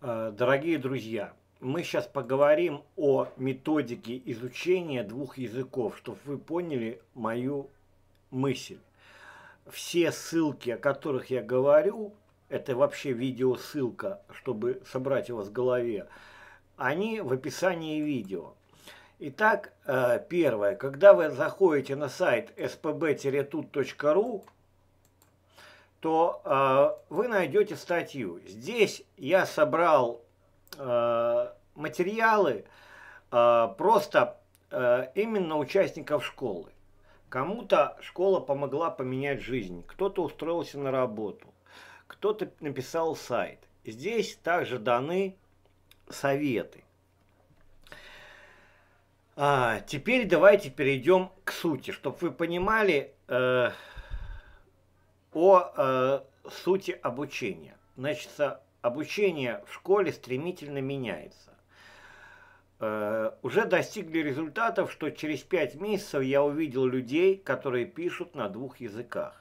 Э, дорогие друзья, мы сейчас поговорим о методике изучения двух языков, чтобы вы поняли мою мысль. Все ссылки, о которых я говорю, это вообще видеосылка, чтобы собрать его в голове, они в описании видео. Итак, э, первое, когда вы заходите на сайт spb-tut.ru, то э, вы найдете статью. Здесь я собрал э, материалы э, просто э, именно участников школы. Кому-то школа помогла поменять жизнь, кто-то устроился на работу, кто-то написал сайт. Здесь также даны советы. А, теперь давайте перейдем к сути, чтобы вы понимали, э, о э, сути обучения. Значит, обучение в школе стремительно меняется. Э, уже достигли результатов, что через пять месяцев я увидел людей, которые пишут на двух языках.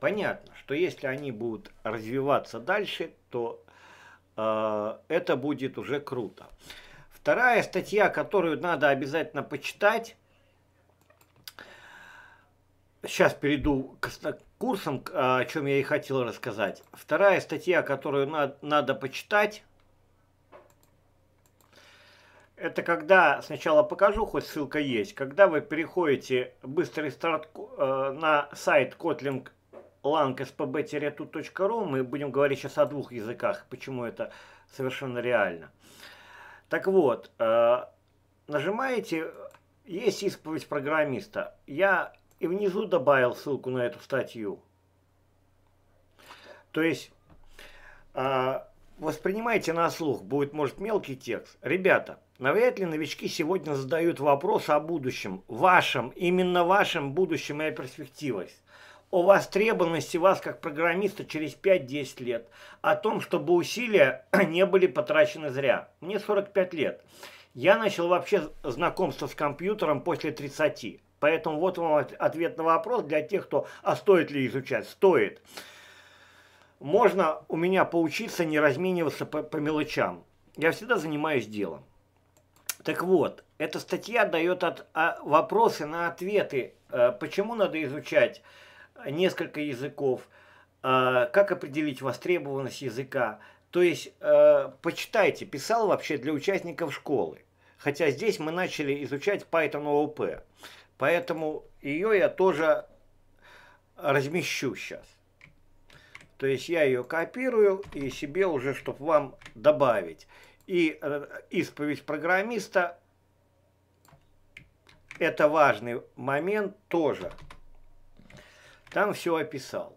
Понятно, что если они будут развиваться дальше, то э, это будет уже круто. Вторая статья, которую надо обязательно почитать, сейчас перейду к, курсом, а, о чем я и хотел рассказать. Вторая статья, которую надо, надо почитать, это когда, сначала покажу, хоть ссылка есть, когда вы переходите быстрый старт э, на сайт Kotlin lang spb-tut.ru, мы будем говорить сейчас о двух языках, почему это совершенно реально. Так вот, э, нажимаете, есть исповедь программиста. Я и внизу добавил ссылку на эту статью. То есть а, воспринимайте на слух, будет, может, мелкий текст. Ребята, навряд ли новички сегодня задают вопрос о будущем, вашем, именно вашем будущем и о перспективах. О востребованности вас как программиста через 5-10 лет. О том, чтобы усилия не были потрачены зря. Мне 45 лет. Я начал вообще знакомство с компьютером после 30. Поэтому вот вам ответ на вопрос для тех, кто, а стоит ли изучать? Стоит. Можно у меня поучиться не размениваться по, по мелочам. Я всегда занимаюсь делом. Так вот, эта статья дает от, а, вопросы на ответы, э, почему надо изучать несколько языков, э, как определить востребованность языка. То есть, э, почитайте, писал вообще для участников школы. Хотя здесь мы начали изучать Python OOP. Поэтому ее я тоже размещу сейчас. То есть я ее копирую и себе уже, чтобы вам добавить. И э, исповедь программиста – это важный момент тоже. Там все описал.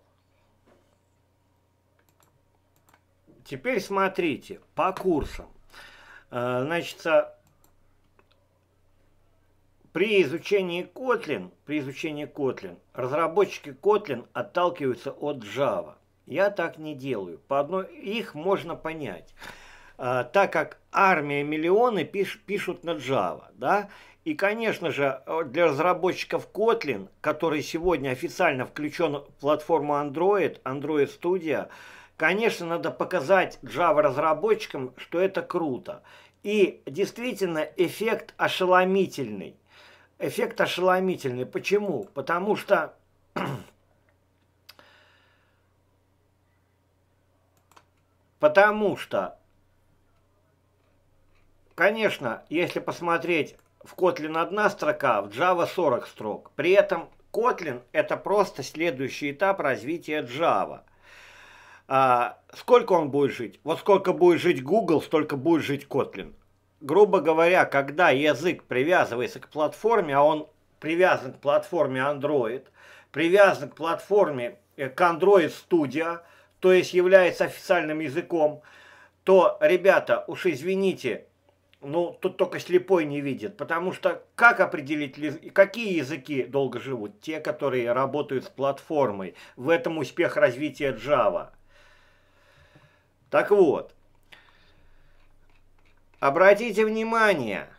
Теперь смотрите по курсам. Э, Значит, при изучении Kotlin, при изучении Kotlin разработчики Kotlin отталкиваются от Java. Я так не делаю. По одной их можно понять. А, так как армия миллионы пиш, пишут на Java, да? И, конечно же, для разработчиков Kotlin, который сегодня официально включен в платформу Android, Android Studio, конечно, надо показать Java разработчикам, что это круто. И действительно эффект ошеломительный эффект ошеломительный. Почему? Потому что Потому что, конечно, если посмотреть в Kotlin одна строка, в Java 40 строк. При этом Kotlin это просто следующий этап развития Java. А, сколько он будет жить? Вот сколько будет жить Google, столько будет жить Kotlin грубо говоря, когда язык привязывается к платформе, а он привязан к платформе Android, привязан к платформе, э, к Android Studio, то есть является официальным языком, то, ребята, уж извините, ну, тут только слепой не видит, потому что как определить, какие языки долго живут? Те, которые работают с платформой. В этом успех развития Java. Так вот, Обратите внимание,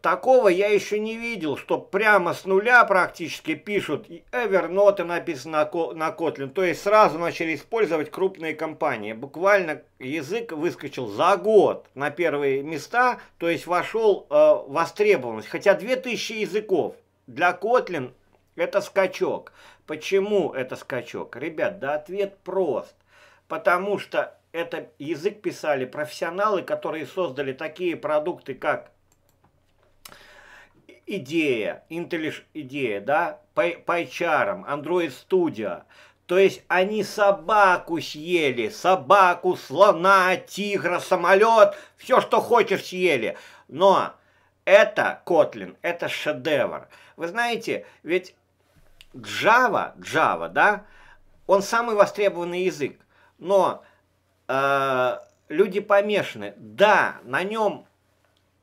такого я еще не видел, что прямо с нуля практически пишут и Evernote написано на Kotlin. То есть сразу начали использовать крупные компании. Буквально язык выскочил за год на первые места, то есть вошел э, востребованность. Хотя 2000 языков для Kotlin это скачок. Почему это скачок? Ребят, да ответ прост. Потому что это язык писали профессионалы, которые создали такие продукты, как идея, Intellish идея, да, PyCharm, Android Studio. То есть они собаку съели, собаку, слона, тигра, самолет, все, что хочешь съели. Но это, Kotlin, это шедевр. Вы знаете, ведь Java, Java, да, он самый востребованный язык. Но Э, люди помешаны. Да, на нем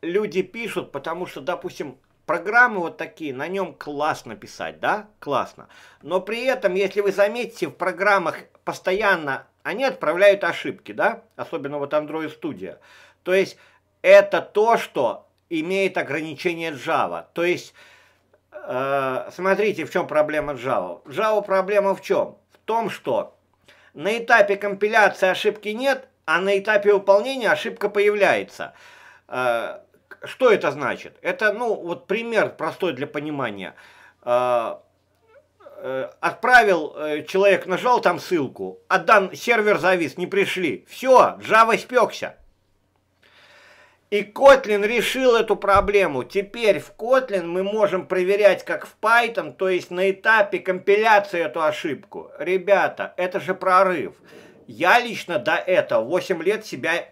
люди пишут, потому что, допустим, программы вот такие, на нем классно писать, да, классно. Но при этом, если вы заметите, в программах постоянно они отправляют ошибки, да, особенно вот Android Studio. То есть это то, что имеет ограничение Java. То есть, э, смотрите, в чем проблема Java. Java проблема в чем? В том, что на этапе компиляции ошибки нет, а на этапе выполнения ошибка появляется. Э, что это значит? Это, ну, вот пример простой для понимания. Э, э, отправил человек, нажал там ссылку, отдан сервер завис, не пришли. Все, Java спекся. И Kotlin решил эту проблему. Теперь в Kotlin мы можем проверять как в Python, то есть на этапе компиляции эту ошибку. Ребята, это же прорыв. Я лично до этого 8 лет себя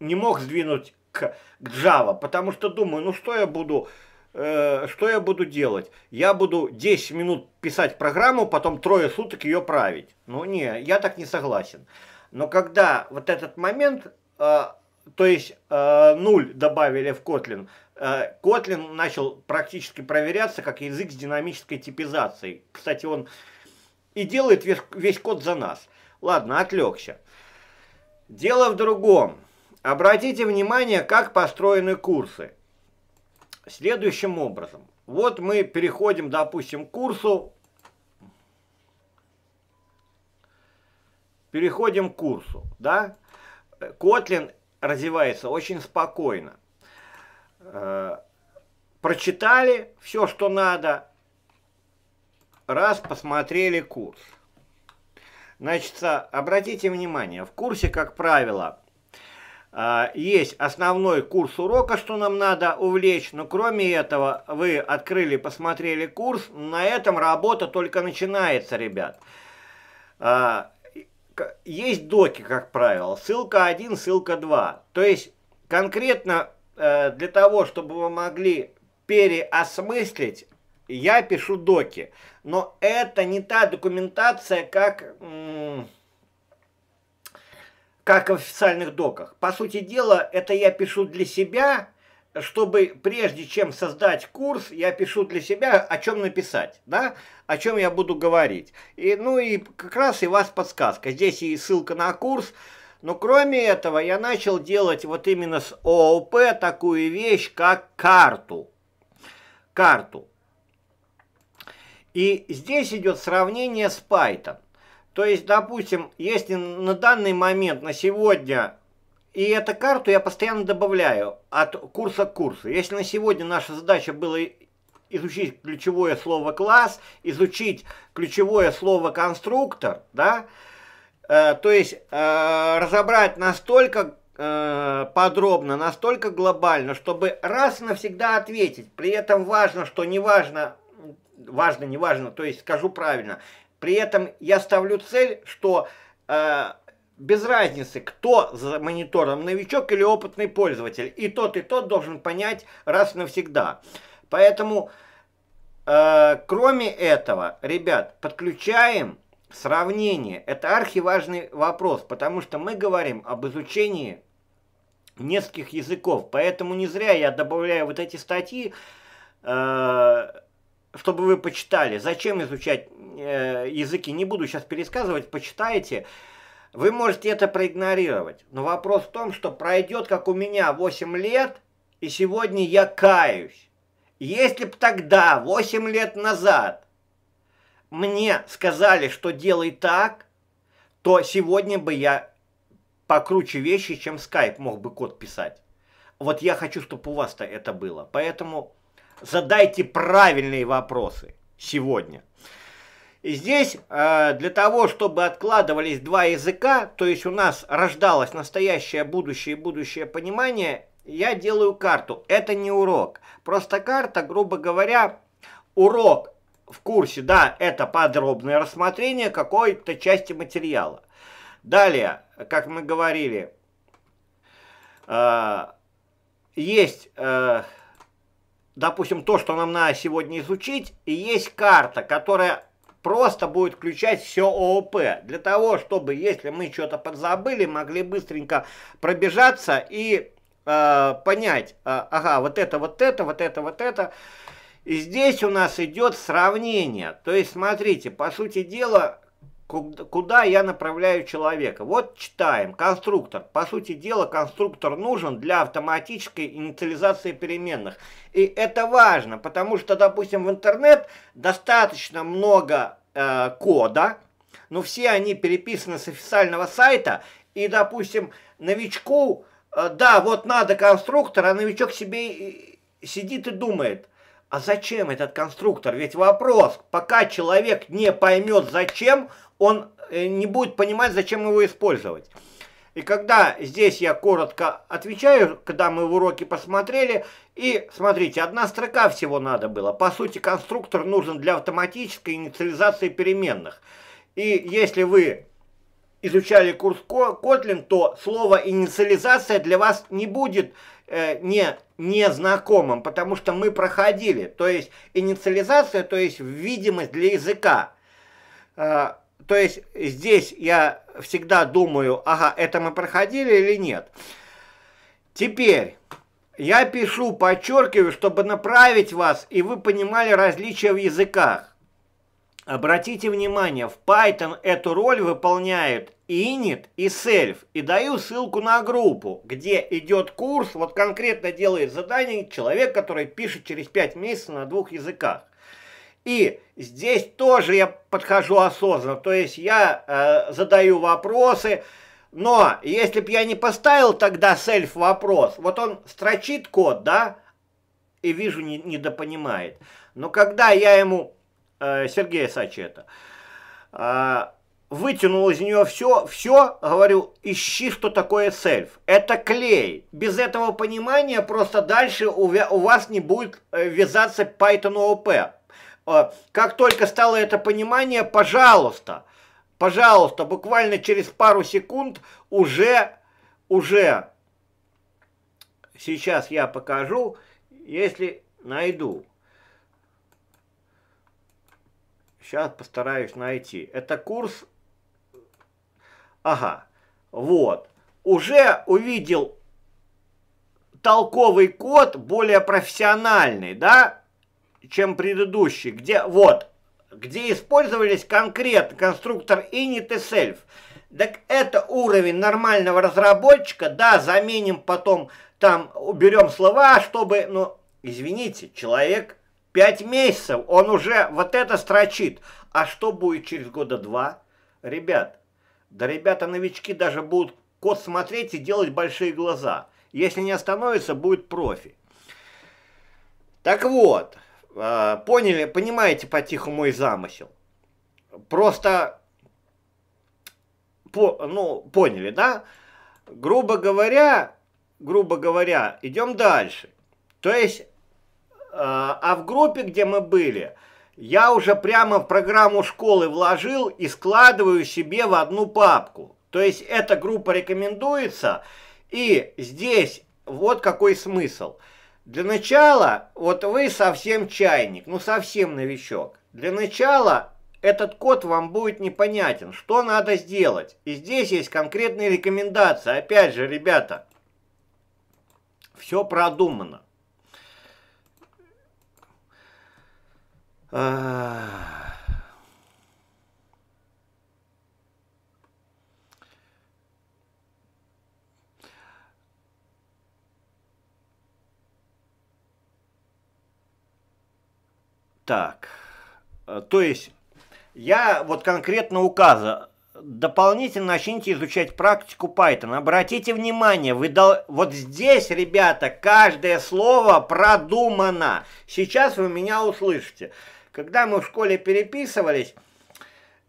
не мог сдвинуть к, к Java, потому что думаю, ну что я буду э, что я буду делать? Я буду 10 минут писать программу, потом трое суток ее править. Ну не, я так не согласен. Но когда вот этот момент э, то есть э, 0 добавили в Kotlin. Э, Kotlin начал практически проверяться как язык с динамической типизацией. Кстати, он и делает весь, весь код за нас. Ладно, отвлекся. Дело в другом. Обратите внимание, как построены курсы. Следующим образом. Вот мы переходим, допустим, к курсу. Переходим к курсу, да? Kotlin развивается очень спокойно. Э, прочитали все, что надо, раз посмотрели курс. Значит, обратите внимание, в курсе, как правило, э, есть основной курс урока, что нам надо увлечь, но кроме этого вы открыли, посмотрели курс, на этом работа только начинается, ребят. Э, есть доки, как правило, ссылка 1, ссылка 2. То есть конкретно э, для того, чтобы вы могли переосмыслить, я пишу доки. Но это не та документация, как, как в официальных доках. По сути дела, это я пишу для себя, чтобы прежде чем создать курс, я пишу для себя, о чем написать, да, о чем я буду говорить. И, ну и как раз и вас подсказка. Здесь и ссылка на курс. Но кроме этого я начал делать вот именно с ООП такую вещь, как карту. Карту. И здесь идет сравнение с Python. То есть, допустим, если на данный момент, на сегодня и эту карту я постоянно добавляю от курса к курсу. Если на сегодня наша задача была изучить ключевое слово класс, изучить ключевое слово конструктор, да, э, то есть э, разобрать настолько э, подробно, настолько глобально, чтобы раз навсегда ответить. При этом важно, что не важно, важно, не важно, то есть скажу правильно. При этом я ставлю цель, что э, без разницы, кто за монитором, новичок или опытный пользователь. И тот, и тот должен понять раз и навсегда. Поэтому, э, кроме этого, ребят, подключаем сравнение. Это архиважный вопрос, потому что мы говорим об изучении нескольких языков. Поэтому не зря я добавляю вот эти статьи, э, чтобы вы почитали. Зачем изучать э, языки? Не буду сейчас пересказывать, почитайте. Почитайте вы можете это проигнорировать. Но вопрос в том, что пройдет, как у меня, 8 лет, и сегодня я каюсь. Если бы тогда, 8 лет назад, мне сказали, что делай так, то сегодня бы я покруче вещи, чем скайп мог бы код писать. Вот я хочу, чтобы у вас-то это было. Поэтому задайте правильные вопросы сегодня. Здесь э, для того, чтобы откладывались два языка, то есть у нас рождалось настоящее будущее и будущее понимание, я делаю карту. Это не урок. Просто карта, грубо говоря, урок в курсе, да, это подробное рассмотрение какой-то части материала. Далее, как мы говорили, э, есть... Э, допустим, то, что нам надо сегодня изучить, и есть карта, которая просто будет включать все ООП. Для того, чтобы, если мы что-то подзабыли, могли быстренько пробежаться и э, понять, э, ага, вот это, вот это, вот это, вот это. И здесь у нас идет сравнение. То есть, смотрите, по сути дела, куда я направляю человека. Вот читаем. Конструктор. По сути дела, конструктор нужен для автоматической инициализации переменных. И это важно, потому что, допустим, в интернет достаточно много э, кода, но все они переписаны с официального сайта, и, допустим, новичку, э, да, вот надо конструктор, а новичок себе сидит и думает – а зачем этот конструктор? Ведь вопрос, пока человек не поймет зачем, он э, не будет понимать, зачем его использовать. И когда здесь я коротко отвечаю, когда мы в уроке посмотрели, и смотрите, одна строка всего надо было. По сути, конструктор нужен для автоматической инициализации переменных. И если вы изучали курс Kotlin, то слово инициализация для вас не будет Э, не не знакомым, потому что мы проходили. То есть инициализация, то есть видимость для языка. Э, то есть здесь я всегда думаю, ага, это мы проходили или нет. Теперь я пишу, подчеркиваю, чтобы направить вас, и вы понимали различия в языках. Обратите внимание, в Python эту роль выполняют init и self. И даю ссылку на группу, где идет курс, вот конкретно делает задание человек, который пишет через 5 месяцев на двух языках. И здесь тоже я подхожу осознанно, то есть я э, задаю вопросы, но если бы я не поставил тогда self вопрос, вот он строчит код, да, и вижу, не недопонимает. Но когда я ему Э, Сергея Сачета. Э, вытянул из нее все, все, говорю, ищи, что такое сельф. Это клей. Без этого понимания просто дальше у, вас не будет э, вязаться Python OP. Как только стало это понимание, пожалуйста, пожалуйста, буквально через пару секунд уже, уже, сейчас я покажу, если найду. Сейчас постараюсь найти. Это курс... Ага. Вот. Уже увидел толковый код, более профессиональный, да, чем предыдущий. Где... Вот. Где использовались конкретно конструктор init и self. Так это уровень нормального разработчика. Да, заменим потом, там уберем слова, чтобы... Ну, извините, человек Пять месяцев он уже вот это строчит. А что будет через года два? Ребят, да ребята-новички даже будут код смотреть и делать большие глаза. Если не остановится, будет профи. Так вот, а, поняли, понимаете потиху мой замысел. Просто, по, ну, поняли, да? Грубо говоря, грубо говоря, идем дальше. То есть, а в группе, где мы были, я уже прямо в программу школы вложил и складываю себе в одну папку. То есть эта группа рекомендуется, и здесь вот какой смысл. Для начала, вот вы совсем чайник, ну совсем новичок. Для начала этот код вам будет непонятен, что надо сделать. И здесь есть конкретные рекомендации. Опять же, ребята, все продумано. А... Так, а, то есть я вот конкретно указа дополнительно начните изучать практику Python. Обратите внимание, вы дал вот здесь, ребята, каждое слово продумано. Сейчас вы меня услышите. Когда мы в школе переписывались,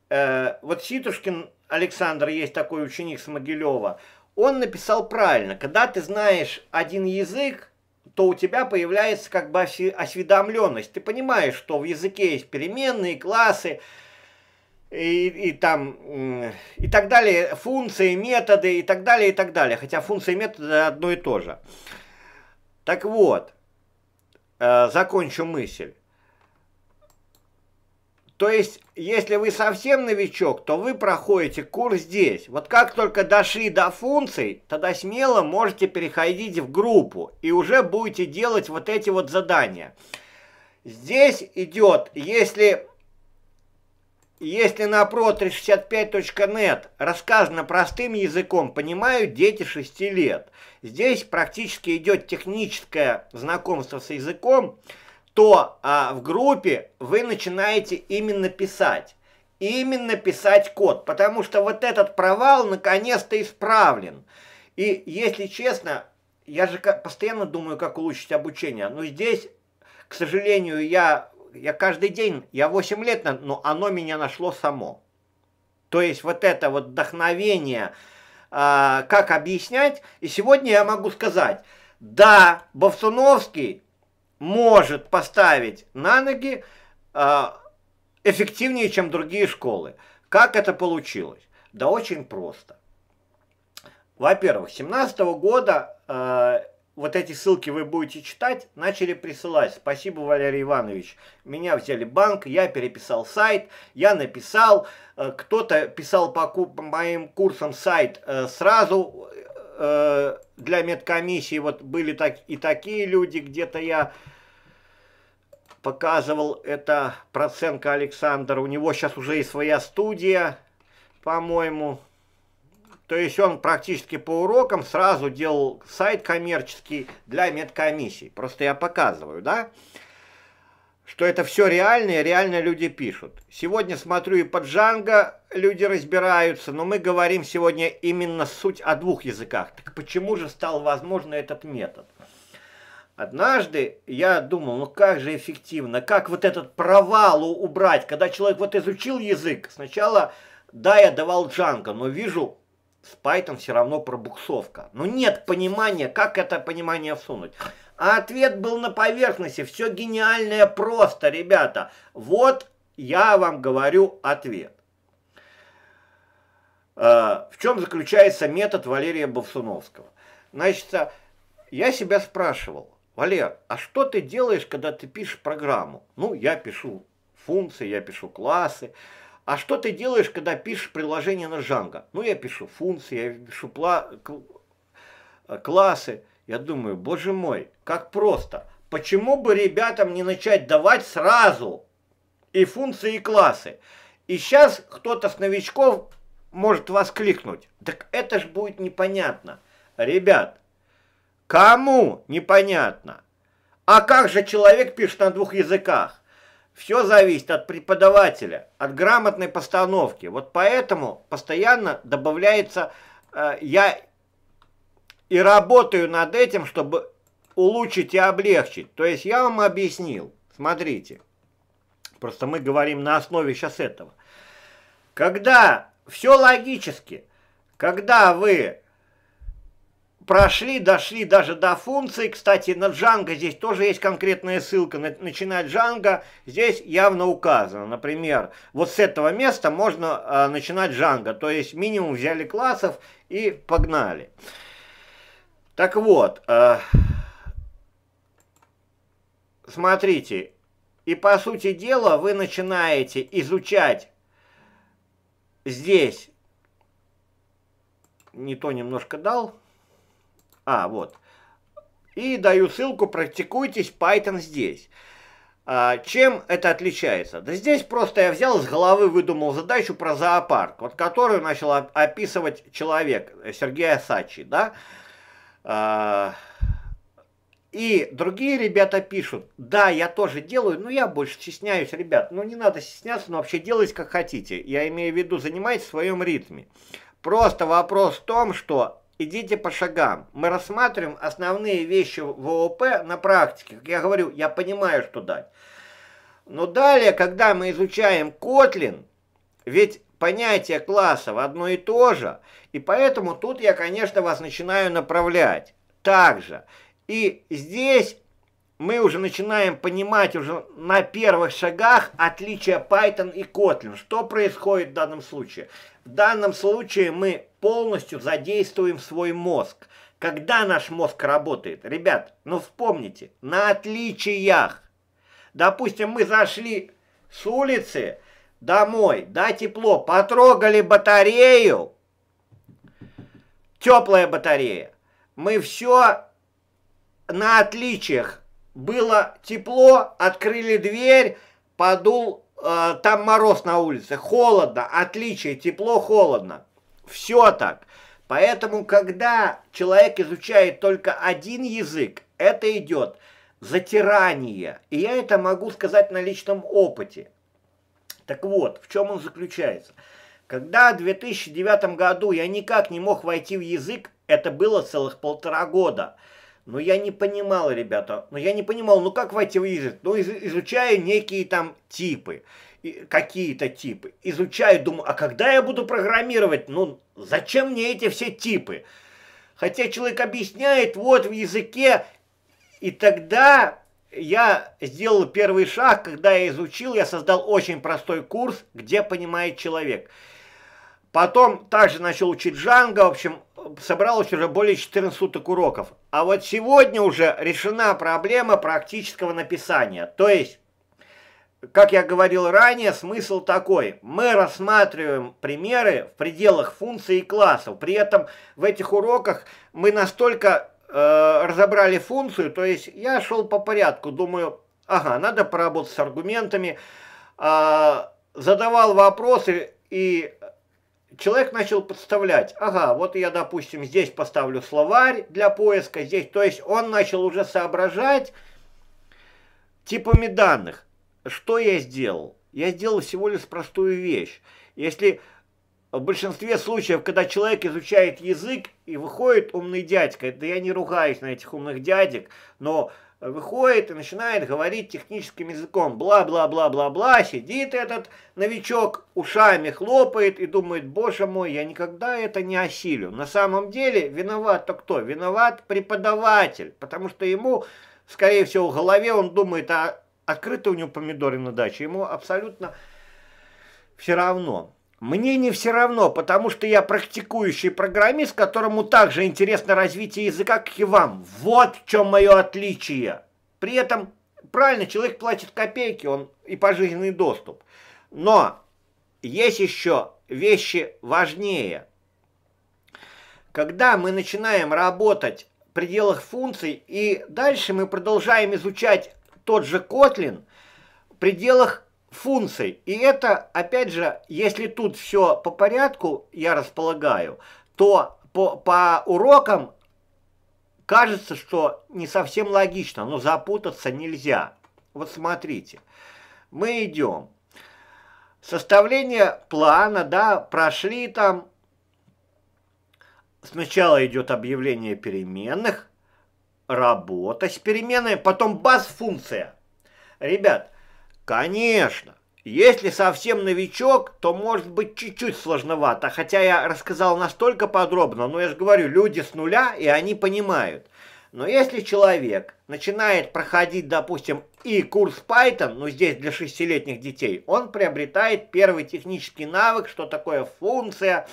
э, вот Ситушкин Александр, есть такой ученик с Могилева, он написал правильно. Когда ты знаешь один язык, то у тебя появляется как бы осведомленность. Ты понимаешь, что в языке есть переменные, классы, и, и там и так далее, функции, методы и так далее, и так далее. Хотя функции и методы одно и то же. Так вот, э, закончу мысль. То есть, если вы совсем новичок, то вы проходите курс здесь. Вот как только дошли до функций, тогда смело можете переходить в группу и уже будете делать вот эти вот задания. Здесь идет, если, если на pro365.net рассказано простым языком, понимают дети 6 лет. Здесь практически идет техническое знакомство с языком, то а, в группе вы начинаете именно писать. Именно писать код, потому что вот этот провал наконец-то исправлен. И если честно, я же постоянно думаю, как улучшить обучение, но здесь, к сожалению, я, я каждый день, я 8 лет, но оно меня нашло само. То есть вот это вот вдохновение, э, как объяснять, и сегодня я могу сказать, да, Бовсуновский может поставить на ноги а, эффективнее, чем другие школы. Как это получилось? Да очень просто. Во-первых, 17 года э, вот эти ссылки вы будете читать, начали присылать. Спасибо, Валерий Иванович. Меня взяли банк, я переписал сайт, я написал. Э, Кто-то писал по, по моим курсам сайт э, сразу, э, для медкомиссии вот были так, и такие люди, где-то я показывал, это Проценко Александр, у него сейчас уже и своя студия, по-моему. То есть он практически по урокам сразу делал сайт коммерческий для медкомиссии. Просто я показываю, да? Да что это все реально, и реально люди пишут. Сегодня смотрю и под Джанго люди разбираются, но мы говорим сегодня именно суть о двух языках. Так почему же стал возможен этот метод? Однажды я думал, ну как же эффективно, как вот этот провал убрать, когда человек вот изучил язык. Сначала, да, я давал Джанго, но вижу, с Python все равно пробуксовка. Но нет понимания, как это понимание всунуть. А ответ был на поверхности. Все гениальное просто, ребята. Вот я вам говорю ответ. А, в чем заключается метод Валерия Бовсуновского? Значит, а, я себя спрашивал, Валер, а что ты делаешь, когда ты пишешь программу? Ну, я пишу функции, я пишу классы. А что ты делаешь, когда пишешь приложение на Django? Ну, я пишу функции, я пишу кла классы. Я думаю, боже мой, как просто. Почему бы ребятам не начать давать сразу и функции, и классы? И сейчас кто-то с новичков может воскликнуть. Так это ж будет непонятно. Ребят, кому непонятно? А как же человек пишет на двух языках? Все зависит от преподавателя, от грамотной постановки. Вот поэтому постоянно добавляется, э, я и работаю над этим, чтобы улучшить и облегчить. То есть я вам объяснил. Смотрите. Просто мы говорим на основе сейчас этого. Когда все логически, когда вы прошли, дошли даже до функции, кстати, на Django здесь тоже есть конкретная ссылка, начинать Django здесь явно указано. Например, вот с этого места можно э, начинать Django, то есть минимум взяли классов и погнали. Погнали. Так вот, э, смотрите, и по сути дела вы начинаете изучать здесь, не то немножко дал, а, вот, и даю ссылку «Практикуйтесь Python здесь». А, чем это отличается? Да здесь просто я взял из головы, выдумал задачу про зоопарк, вот которую начал описывать человек, э, Сергей Асачи, да, да, а, и другие ребята пишут, да, я тоже делаю, но я больше стесняюсь, ребят. Ну, не надо стесняться, но вообще делайте, как хотите. Я имею в виду, занимайтесь в своем ритме. Просто вопрос в том, что идите по шагам. Мы рассматриваем основные вещи в ООП на практике. Как я говорю, я понимаю, что дать. Но далее, когда мы изучаем Kotlin, ведь понятие классов одно и то же, и поэтому тут я, конечно, вас начинаю направлять также. И здесь мы уже начинаем понимать уже на первых шагах отличие Python и Kotlin. Что происходит в данном случае? В данном случае мы полностью задействуем свой мозг. Когда наш мозг работает? Ребят, ну вспомните, на отличиях. Допустим, мы зашли с улицы, домой, да, тепло, потрогали батарею, теплая батарея, мы все на отличиях. Было тепло, открыли дверь, подул, э, там мороз на улице, холодно, отличие, тепло, холодно. Все так. Поэтому, когда человек изучает только один язык, это идет затирание. И я это могу сказать на личном опыте. Так вот, в чем он заключается? Когда в 2009 году я никак не мог войти в язык, это было целых полтора года. Но я не понимал, ребята, но я не понимал, ну как войти в язык? Ну из, изучаю некие там типы, какие-то типы. Изучаю, думаю, а когда я буду программировать? Ну зачем мне эти все типы? Хотя человек объясняет, вот в языке, и тогда я сделал первый шаг, когда я изучил, я создал очень простой курс, где понимает человек. Потом также начал учить Джанго, в общем, собралось уже более 14 уроков. А вот сегодня уже решена проблема практического написания. То есть, как я говорил ранее, смысл такой. Мы рассматриваем примеры в пределах функций и классов. При этом в этих уроках мы настолько Э, разобрали функцию, то есть я шел по порядку, думаю, ага, надо поработать с аргументами, э, задавал вопросы, и человек начал подставлять, ага, вот я, допустим, здесь поставлю словарь для поиска, здесь, то есть он начал уже соображать типами данных, что я сделал. Я сделал всего лишь простую вещь. Если в большинстве случаев, когда человек изучает язык и выходит умный дядька, это я не ругаюсь на этих умных дядек, но выходит и начинает говорить техническим языком, бла-бла-бла-бла-бла, сидит этот новичок, ушами хлопает и думает, боже мой, я никогда это не осилю. На самом деле виноват-то кто? Виноват преподаватель, потому что ему, скорее всего, в голове он думает, а открыты у него помидоры на даче, ему абсолютно все равно. Мне не все равно, потому что я практикующий программист, которому также интересно развитие языка, как и вам. Вот в чем мое отличие. При этом, правильно, человек платит копейки, он и пожизненный доступ. Но есть еще вещи важнее. Когда мы начинаем работать в пределах функций, и дальше мы продолжаем изучать тот же Kotlin в пределах функций. И это, опять же, если тут все по порядку, я располагаю, то по, по урокам кажется, что не совсем логично, но запутаться нельзя. Вот смотрите, мы идем. Составление плана, да, прошли там. Сначала идет объявление переменных, работа с переменной, потом баз-функция. Ребят, Конечно. Если совсем новичок, то может быть чуть-чуть сложновато, хотя я рассказал настолько подробно, но я же говорю, люди с нуля, и они понимают. Но если человек начинает проходить, допустим, и курс Python, ну здесь для шестилетних детей, он приобретает первый технический навык, что такое функция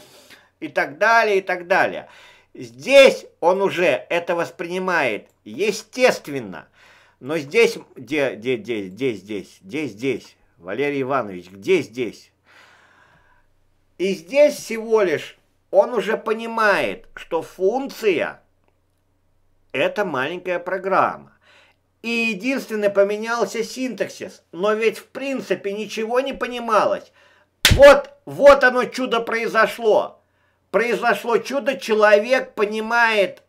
и так далее, и так далее. Здесь он уже это воспринимает естественно – но здесь, где, где, где, где, здесь, где, здесь, Валерий Иванович, где здесь? И здесь всего лишь он уже понимает, что функция – это маленькая программа. И единственное, поменялся синтаксис, но ведь в принципе ничего не понималось. Вот, вот оно чудо произошло. Произошло чудо, человек понимает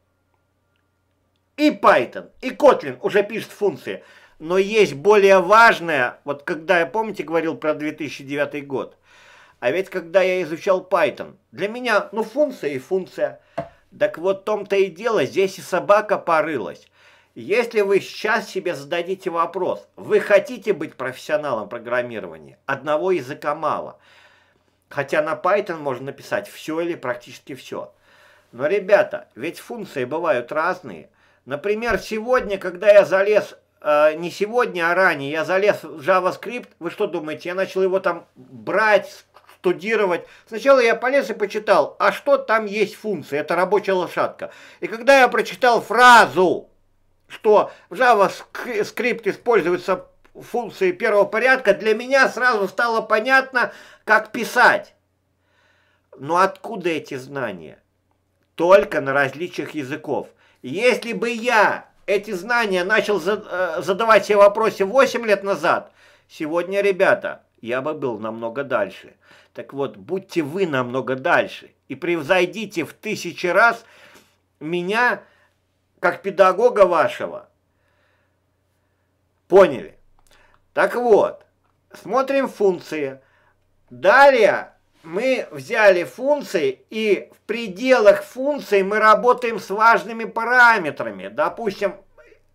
и Python, и Kotlin уже пишет функции. Но есть более важное, вот когда я, помните, говорил про 2009 год, а ведь когда я изучал Python, для меня, ну, функция и функция. Так вот, том-то и дело, здесь и собака порылась. Если вы сейчас себе зададите вопрос, вы хотите быть профессионалом программирования, одного языка мало. Хотя на Python можно написать все или практически все. Но, ребята, ведь функции бывают разные, Например, сегодня, когда я залез, э, не сегодня, а ранее, я залез в JavaScript, вы что думаете, я начал его там брать, студировать. Сначала я полез и почитал, а что там есть функция, это рабочая лошадка. И когда я прочитал фразу, что в JavaScript используются функции первого порядка, для меня сразу стало понятно, как писать. Но откуда эти знания? Только на различных языков. Если бы я эти знания начал э, задавать себе вопросы 8 лет назад, сегодня, ребята, я бы был намного дальше. Так вот, будьте вы намного дальше и превзойдите в тысячи раз меня, как педагога вашего. Поняли? Так вот, смотрим функции. Далее мы взяли функции, и в пределах функций мы работаем с важными параметрами. Допустим,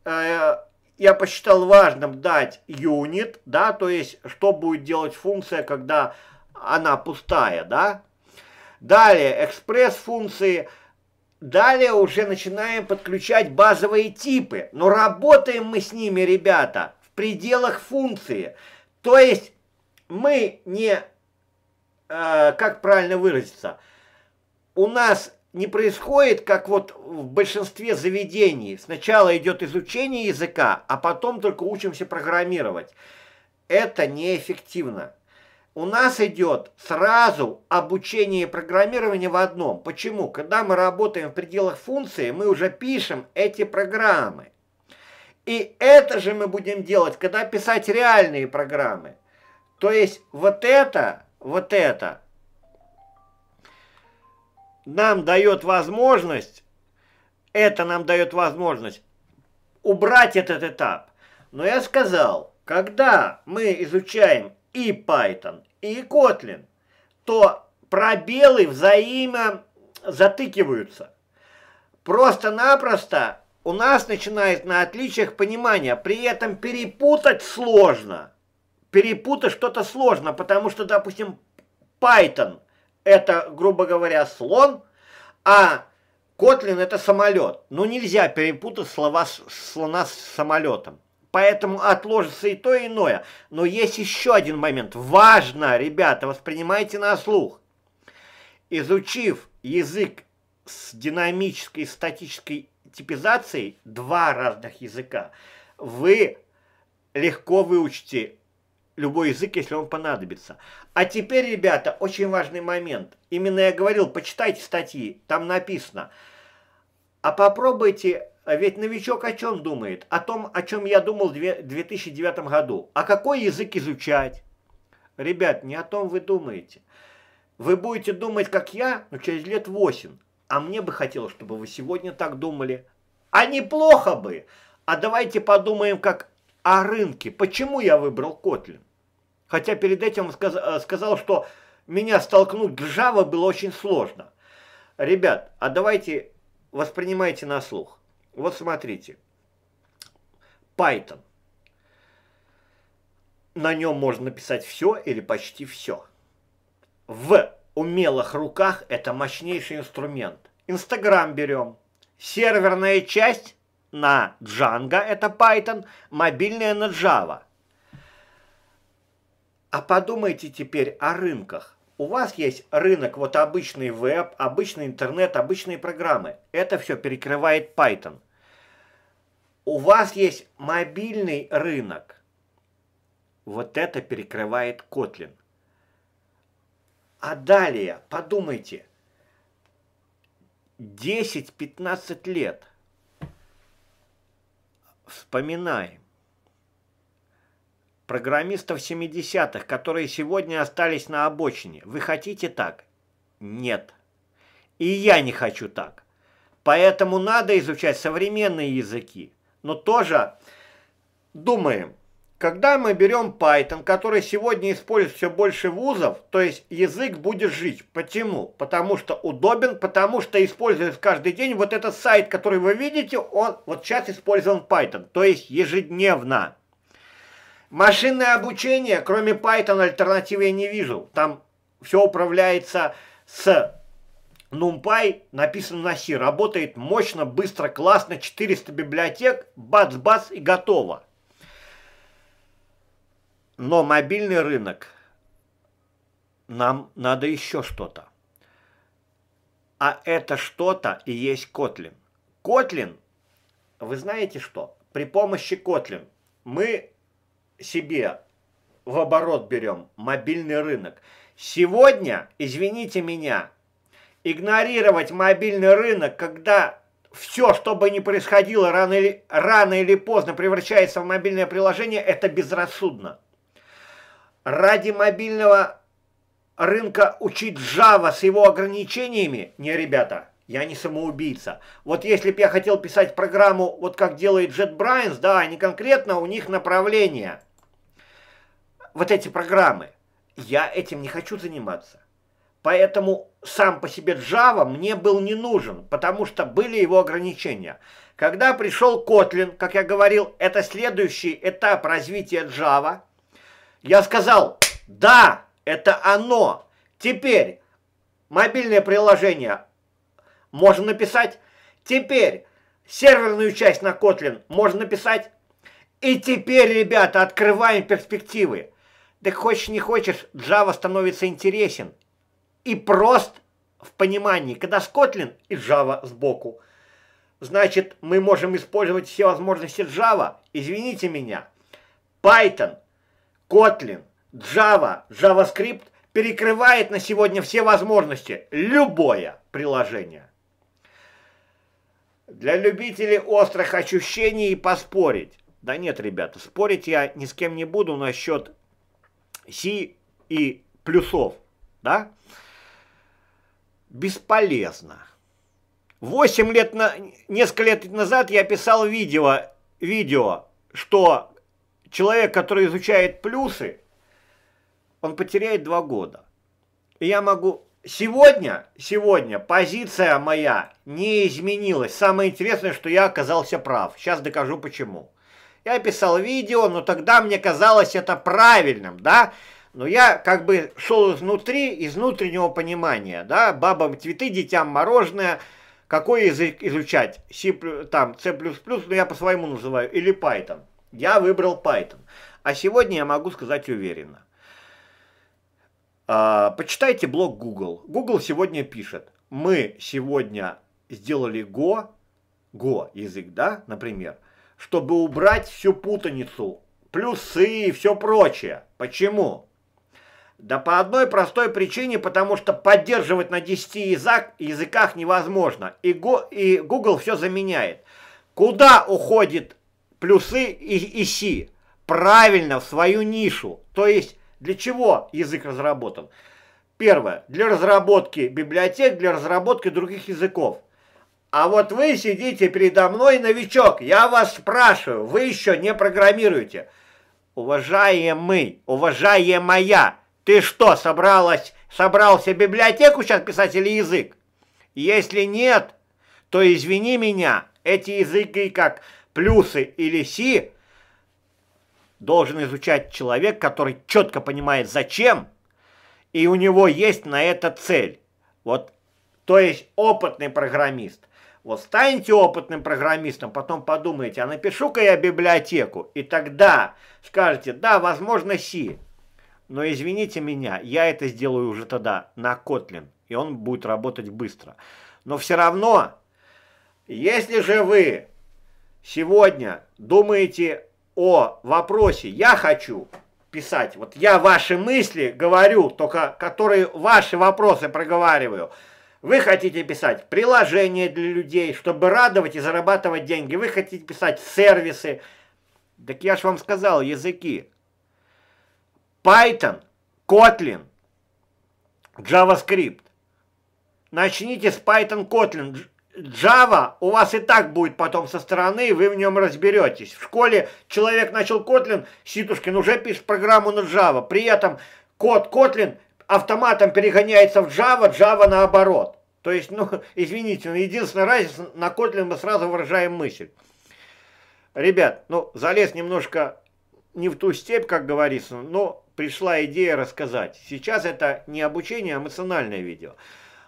э, я посчитал важным дать unit, да, то есть что будет делать функция, когда она пустая, да. Далее экспресс-функции. Далее уже начинаем подключать базовые типы. Но работаем мы с ними, ребята, в пределах функции. То есть мы не Э, как правильно выразиться, у нас не происходит, как вот в большинстве заведений. Сначала идет изучение языка, а потом только учимся программировать. Это неэффективно. У нас идет сразу обучение программирования в одном. Почему? Когда мы работаем в пределах функции, мы уже пишем эти программы. И это же мы будем делать, когда писать реальные программы. То есть вот это вот это нам дает возможность, это нам дает возможность убрать этот этап. Но я сказал, когда мы изучаем и Python, и Kotlin, то пробелы взаимо затыкиваются. Просто-напросто у нас начинает на отличиях понимания. При этом перепутать сложно – перепутать что-то сложно, потому что, допустим, Python – это, грубо говоря, слон, а Kotlin – это самолет. Ну, нельзя перепутать слова слона с самолетом. Поэтому отложится и то, и иное. Но есть еще один момент. Важно, ребята, воспринимайте на слух. Изучив язык с динамической и статической типизацией, два разных языка, вы легко выучите любой язык, если он понадобится. А теперь, ребята, очень важный момент. Именно я говорил, почитайте статьи, там написано. А попробуйте, а ведь новичок о чем думает? О том, о чем я думал в 2009 году. А какой язык изучать? Ребят, не о том вы думаете. Вы будете думать, как я, но через лет 8. А мне бы хотелось, чтобы вы сегодня так думали. А неплохо бы. А давайте подумаем, как о рынке. Почему я выбрал Котлин? Хотя перед этим он э, сказал, что меня столкнуть ржаво было очень сложно. Ребят, а давайте воспринимайте на слух. Вот смотрите. Python. На нем можно написать все или почти все. В умелых руках это мощнейший инструмент. Инстаграм берем. Серверная часть на Django это Python, мобильная на Java – а подумайте теперь о рынках. У вас есть рынок, вот обычный веб, обычный интернет, обычные программы. Это все перекрывает Python. У вас есть мобильный рынок. Вот это перекрывает Kotlin. А далее, подумайте, 10-15 лет. Вспоминаем программистов 70-х, которые сегодня остались на обочине. Вы хотите так? Нет. И я не хочу так. Поэтому надо изучать современные языки. Но тоже думаем, когда мы берем Python, который сегодня использует все больше вузов, то есть язык будет жить. Почему? Потому что удобен, потому что используется каждый день. Вот этот сайт, который вы видите, он вот сейчас использован Python, то есть ежедневно. Машинное обучение, кроме Python, альтернативы я не вижу. Там все управляется с NumPy, написано на C. Работает мощно, быстро, классно, 400 библиотек, бац-бац и готово. Но мобильный рынок, нам надо еще что-то. А это что-то и есть Kotlin. Kotlin, вы знаете что? При помощи Kotlin мы себе в оборот берем мобильный рынок. Сегодня, извините меня, игнорировать мобильный рынок, когда все, что бы ни происходило, рано или, рано или поздно превращается в мобильное приложение, это безрассудно. Ради мобильного рынка учить Java с его ограничениями? Не, ребята, я не самоубийца. Вот если бы я хотел писать программу, вот как делает JetBrains, да, не конкретно у них направление – вот эти программы. Я этим не хочу заниматься. Поэтому сам по себе Java мне был не нужен, потому что были его ограничения. Когда пришел Kotlin, как я говорил, это следующий этап развития Java, я сказал, да, это оно. Теперь мобильное приложение можно написать. Теперь серверную часть на Kotlin можно написать. И теперь, ребята, открываем перспективы. Ты хочешь не хочешь, Java становится интересен и прост в понимании, когда Scotland и Java сбоку. Значит, мы можем использовать все возможности Java, извините меня. Python, Kotlin, Java, JavaScript перекрывает на сегодня все возможности, любое приложение. Для любителей острых ощущений и поспорить. Да нет, ребята, спорить я ни с кем не буду насчет Си и плюсов, да, бесполезно. Восемь лет, на, несколько лет назад я писал видео, видео, что человек, который изучает плюсы, он потеряет два года. И я могу... Сегодня, сегодня позиция моя не изменилась. Самое интересное, что я оказался прав. Сейчас докажу почему. Я писал видео, но тогда мне казалось это правильным, да? Но я как бы шел изнутри, из внутреннего понимания, да? Бабам цветы, детям мороженое. Какой язык изучать? C, там, C++, но ну, я по-своему называю, или Python. Я выбрал Python. А сегодня я могу сказать уверенно. А, почитайте блог Google. Google сегодня пишет. Мы сегодня сделали Go, Go язык, да, например, чтобы убрать всю путаницу, плюсы и все прочее. Почему? Да по одной простой причине, потому что поддерживать на 10 язык, языках невозможно. И, го, и Google все заменяет. Куда уходит плюсы и ищи? Правильно, в свою нишу. То есть, для чего язык разработан? Первое. Для разработки библиотек, для разработки других языков. А вот вы сидите передо мной, новичок. Я вас спрашиваю, вы еще не программируете. Уважаемый, уважаемая, ты что, собралась, собрался библиотеку сейчас писать или язык? Если нет, то извини меня, эти языки как плюсы или си должен изучать человек, который четко понимает зачем, и у него есть на это цель. Вот, то есть опытный программист. Вот станете опытным программистом, потом подумайте, а напишу-ка я библиотеку. И тогда скажете, да, возможно, си. Но извините меня, я это сделаю уже тогда на Kotlin, и он будет работать быстро. Но все равно, если же вы сегодня думаете о вопросе «я хочу», писать. Вот я ваши мысли говорю, только которые ваши вопросы проговариваю. Вы хотите писать приложения для людей, чтобы радовать и зарабатывать деньги. Вы хотите писать сервисы. Так я же вам сказал, языки. Python, Kotlin, JavaScript. Начните с Python, Kotlin. Java у вас и так будет потом со стороны, вы в нем разберетесь. В школе человек начал Kotlin, Ситушкин уже пишет программу на Java. При этом код Kotlin автоматом перегоняется в Java, Java наоборот. То есть, ну, извините, но единственная разница, на Kotlin мы сразу выражаем мысль. Ребят, ну, залез немножко не в ту степь, как говорится, но пришла идея рассказать. Сейчас это не обучение, а эмоциональное видео.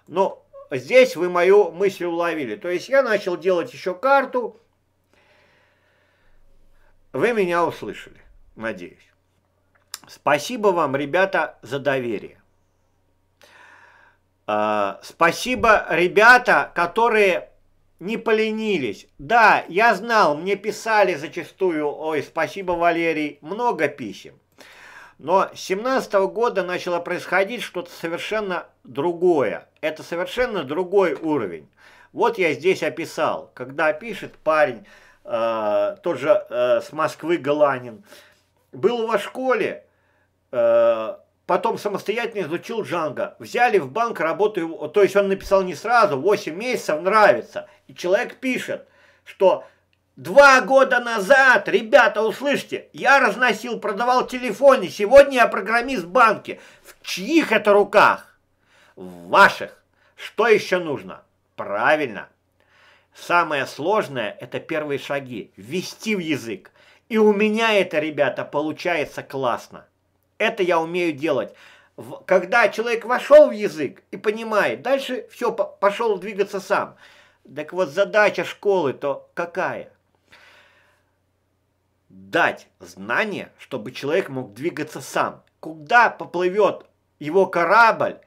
Но здесь вы мою мысль уловили. То есть я начал делать еще карту. Вы меня услышали, надеюсь. Спасибо вам, ребята, за доверие. Э, спасибо, ребята, которые не поленились. Да, я знал, мне писали зачастую, ой, спасибо, Валерий, много писем. Но с 17 -го года начало происходить что-то совершенно другое. Это совершенно другой уровень. Вот я здесь описал, когда пишет парень, э, тот же э, с Москвы Галанин, был во школе, э, потом самостоятельно изучил Джанго. Взяли в банк работу, то есть он написал не сразу, 8 месяцев нравится. И человек пишет, что два года назад, ребята, услышьте, я разносил, продавал телефоны, сегодня я программист в банке, В чьих это руках? В ваших. Что еще нужно? Правильно. Самое сложное – это первые шаги, ввести в язык. И у меня это, ребята, получается классно. Это я умею делать. Когда человек вошел в язык и понимает, дальше все, пошел двигаться сам. Так вот, задача школы-то какая? Дать знания, чтобы человек мог двигаться сам. Куда поплывет его корабль,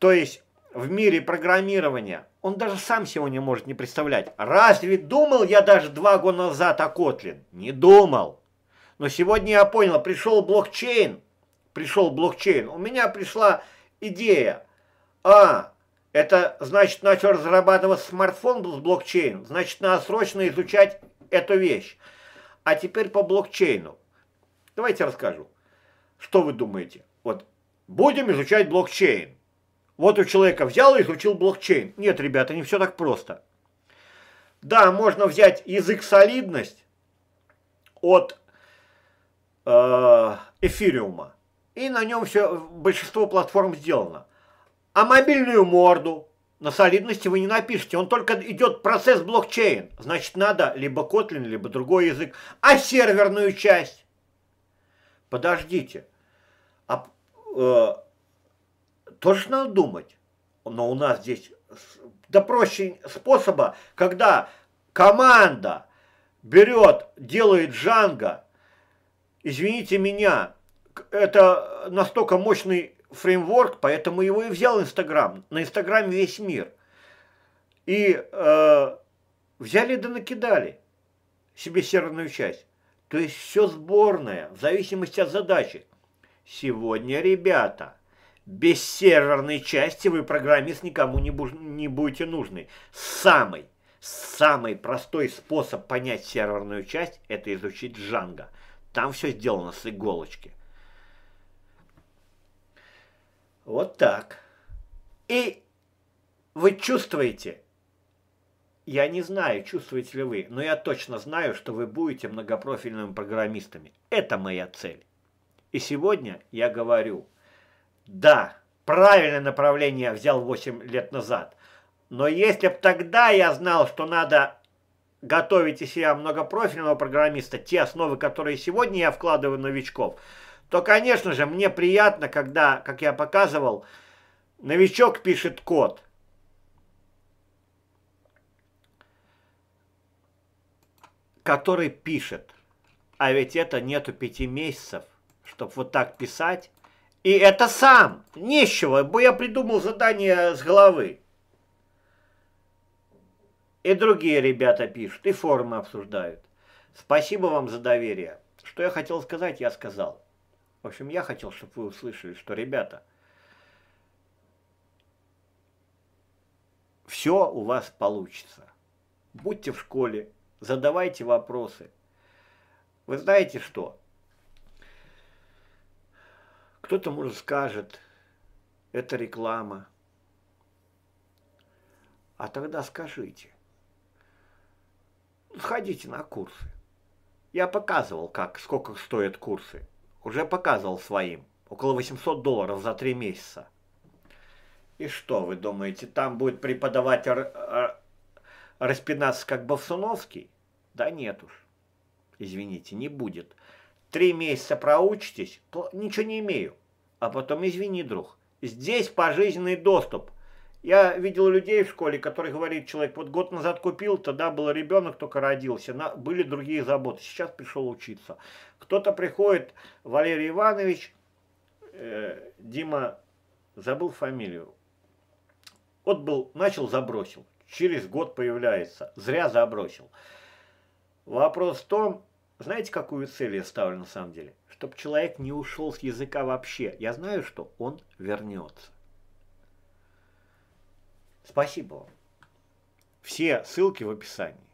то есть в мире программирования, он даже сам сегодня может не представлять. Разве думал я даже два года назад о Kotlin? Не думал. Но сегодня я понял, пришел блокчейн, пришел блокчейн, у меня пришла идея. А, это значит начал разрабатывать смартфон с блокчейн, значит надо срочно изучать эту вещь. А теперь по блокчейну. Давайте расскажу. Что вы думаете? Вот будем изучать блокчейн. Вот у человека взял и изучил блокчейн. Нет, ребята, не все так просто. Да, можно взять язык солидность от э, эфириума и на нем все, э, большинство платформ сделано. А мобильную морду на солидности вы не напишете. Он только идет процесс блокчейн. Значит, надо либо Kotlin, либо другой язык. А серверную часть? Подождите. А, э, тоже надо думать. Но у нас здесь да проще способа, когда команда берет, делает Джанго, извините меня, это настолько мощный фреймворк, поэтому его и взял Инстаграм. На Инстаграме весь мир. И э, взяли да накидали себе серверную часть. То есть все сборное, в зависимости от задачи. Сегодня, ребята, без серверной части вы программист никому не, буж, не будете нужны. Самый, самый простой способ понять серверную часть – это изучить Джанго. Там все сделано с иголочки. Вот так. И вы чувствуете, я не знаю, чувствуете ли вы, но я точно знаю, что вы будете многопрофильными программистами. Это моя цель. И сегодня я говорю, да, правильное направление я взял 8 лет назад, но если бы тогда я знал, что надо готовить из себя многопрофильного программиста, те основы, которые сегодня я вкладываю в новичков – то, конечно же, мне приятно, когда, как я показывал, новичок пишет код. который пишет. А ведь это нету пяти месяцев, чтобы вот так писать. И это сам. Нечего, бы я придумал задание с головы. И другие ребята пишут, и форумы обсуждают. Спасибо вам за доверие. Что я хотел сказать, я сказал. В общем, я хотел, чтобы вы услышали, что, ребята, все у вас получится. Будьте в школе, задавайте вопросы. Вы знаете что? Кто-то, может, скажет, это реклама. А тогда скажите, сходите на курсы. Я показывал, как, сколько стоят курсы уже показывал своим. Около 800 долларов за три месяца. И что вы думаете, там будет преподаватель распинаться как Бовсуновский? Да нет уж. Извините, не будет. Три месяца проучитесь, ничего не имею. А потом, извини, друг, здесь пожизненный доступ – я видел людей в школе, которые говорят: человек, вот год назад купил, тогда был ребенок, только родился, на, были другие заботы, сейчас пришел учиться. Кто-то приходит, Валерий Иванович, э, Дима, забыл фамилию, вот был, начал, забросил, через год появляется, зря забросил. Вопрос в том, знаете, какую цель я ставлю на самом деле? Чтобы человек не ушел с языка вообще. Я знаю, что он вернется. Спасибо вам. Все ссылки в описании.